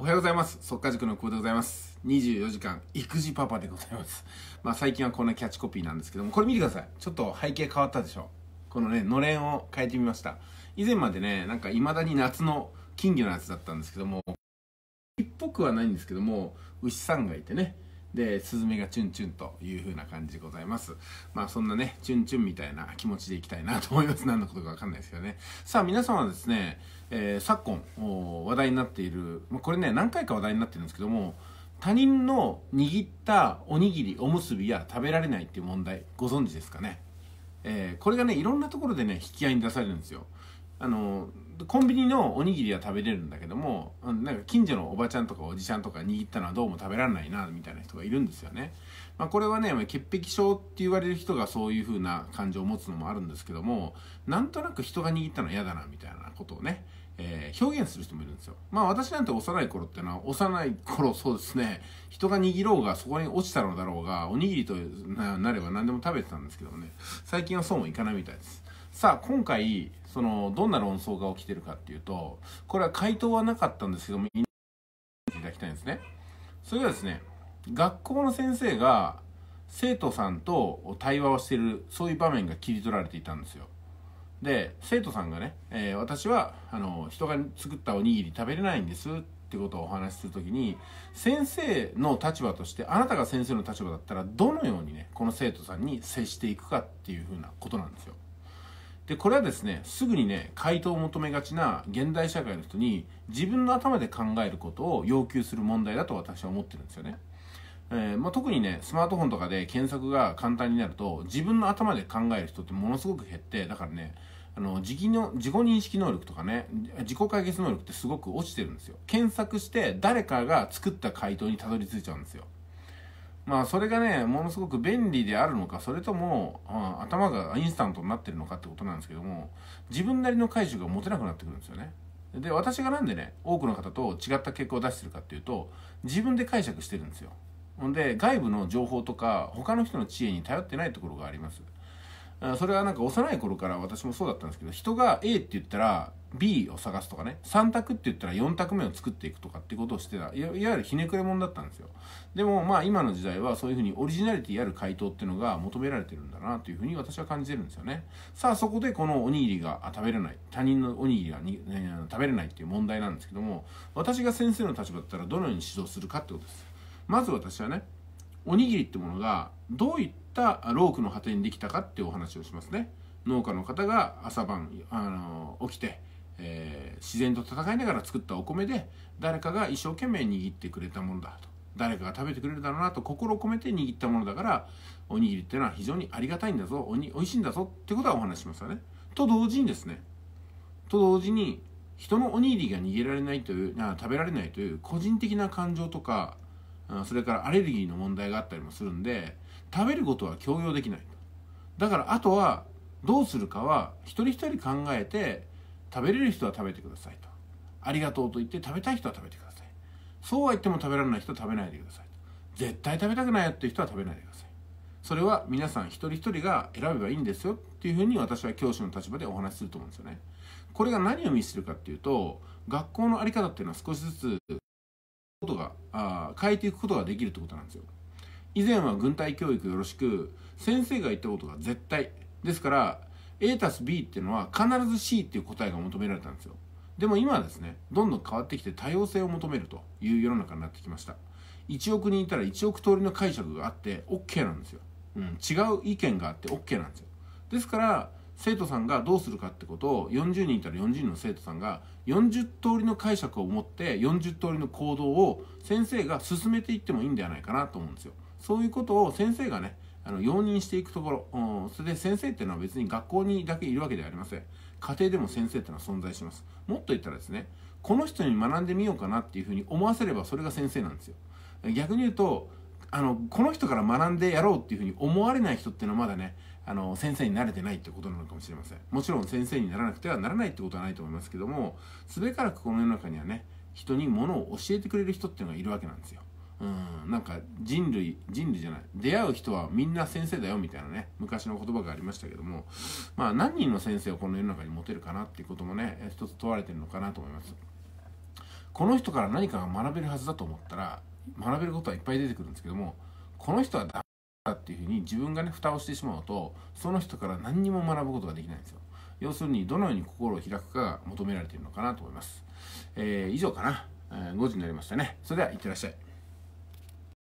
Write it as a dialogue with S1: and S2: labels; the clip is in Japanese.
S1: おはようございます。速稼塾の久保でございます。24時間育児パパでございます。まあ最近はこんなキャッチコピーなんですけども、これ見てください。ちょっと背景変わったでしょ。このね、のれんを変えてみました。以前までね、なんか未だに夏の金魚のやつだったんですけども、っぽくはないんですけども、牛さんがいてね、で、スズメがチュンチュンという風な感じでございます。まあそんなね、チュンチュンみたいな気持ちでいきたいなと思います。何のことかわかんないですけどね。さあ皆様はですね、えー、昨今話題になっている、まあ、これね、何回か話題になってるんですけども、他人の握ったおにぎり、おむすびや食べられないっていう問題、ご存知ですかね。えー、これがね、いろんなところでね、引き合いに出されるんですよ。あのーコンビニのおにぎりは食べれるんだけどもなんか近所のおばちゃんとかおじちゃんとか握ったのはどうも食べられないなみたいな人がいるんですよね、まあ、これはね潔癖症って言われる人がそういう風な感情を持つのもあるんですけどもなんとなく人が握ったの嫌だなみたいなことをねえー、表現する人もいるんですよ。まあ私なんて幼い頃ってのは、幼い頃そうですね、人が握ろうがそこに落ちたのだろうが、おにぎりとなれば何でも食べてたんですけどもね、最近はそうもいかないみたいです。さあ今回そのどんな論争が起きてるかっていうとこれは回答はなかったんですけどもいただきたいんですねそれがですね学校の先生が生徒さんと対話をしているそういう場面が切り取られていたんですよで生徒さんがね、えー、私はあの人が作ったおにぎり食べれないんですってことをお話しする時に先生の立場としてあなたが先生の立場だったらどのようにねこの生徒さんに接していくかっていうふうなことなんですよでこれはですねすぐにね回答を求めがちな現代社会の人に自分の頭で考えることを要求する問題だと私は思ってるんですよね。えー、まあ、特にねスマートフォンとかで検索が簡単になると自分の頭で考える人ってものすごく減ってだからねあの自己の自己認識能力とかね自己解決能力ってすごく落ちてるんですよ検索して誰かが作った回答にたどり着いちゃうんですよまあそれがねものすごく便利であるのかそれとも、うん、頭がインスタントになってるのかってことなんですけども自分なりの解釈が持てなくなってくるんですよね。で私がなんでね多くの方と違った結果を出してるかっていうと自分で解釈してるんですよ。ほんで外部の情報とか他の人の知恵に頼ってないところがあります。それはなんか幼い頃から私もそうだったんですけど、人が A って言ったら B を探すとかね、3択って言ったら4択目を作っていくとかってことをしてた、いわゆるひねくれ者だったんですよ。でもまあ今の時代はそういうふうにオリジナリティある回答っていうのが求められてるんだなというふうに私は感じてるんですよね。さあそこでこのおにぎりが食べれない、他人のおにぎりがに、えー、食べれないっていう問題なんですけども、私が先生の立場だったらどのように指導するかってことです。まず私はね、おにぎりってものがどういっったロークの果てにできたかってお話をしますね農家の方が朝晩あの起きて、えー、自然と戦いながら作ったお米で誰かが一生懸命握ってくれたものだと誰かが食べてくれるだろうなと心を込めて握ったものだからおにぎりっていうのは非常にありがたいんだぞおに美味しいんだぞってことはお話しますよねと同時にですねと同時に人のおにぎりが逃げられないという食べられないという個人的な感情とかそれからアレルギーの問題があったりもするんで食べることは強要できないだからあとはどうするかは一人一人考えて食べれる人は食べてくださいとありがとうと言って食べたい人は食べてくださいそうは言っても食べられない人は食べないでください絶対食べたくないよっていう人は食べないでくださいそれは皆さん一人一人が選べばいいんですよっていうふうに私は教師の立場でお話しすると思うんですよねこれが何を意味するかっていうと学校の在り方っていうのは少しずつことがあ変えていくことができるってことなんですよ以前は軍隊教育よろしく先生が言ったことが絶対ですから A たす B っていうのは必ず C っていう答えが求められたんですよでも今はですねどんどん変わってきて多様性を求めるという世の中になってきました1億人いたら1億通りの解釈があって OK なんですよ、うん、違う意見があって OK なんですよですから生徒さんがどうするかってことを40人いたら40人の生徒さんが40通りの解釈を持って40通りの行動を先生が進めていってもいいんではないかなと思うんですよ。そういうことを先生がねあの容認していくところ、うん、それで先生っていうのは別に学校にだけいるわけではありません家庭でも先生っていうのは存在しますもっと言ったらですねこの人に学んでみようかなっていうふうに思わせればそれが先生なんですよ逆に言うとあのこの人から学んでやろうっていうふうに思われない人っていうのはまだねあの先生になれてないってことなのかもしれませんもちろん先生にならなくてはならないってことはないと思いますけどもすべからくこの世の中にはね人にものを教えてくれる人っていうのがいるわけなんですようんなんか人類人類じゃない出会う人はみんな先生だよみたいなね昔の言葉がありましたけどもまあ何人の先生をこの世の中に持てるかなっていうこともね一つ問われてるのかなと思いますこの人から何かが学べるはずだと思ったら学べることはいっぱい出てくるんですけどもこの人はっていうふうに自分がね蓋をしてしまうとその人から何にも学ぶことができないんですよ要するにどのように心を開くかが求められているのかなと思います、えー、以上かな、えー、5時になりましたねそれではいってらっしゃい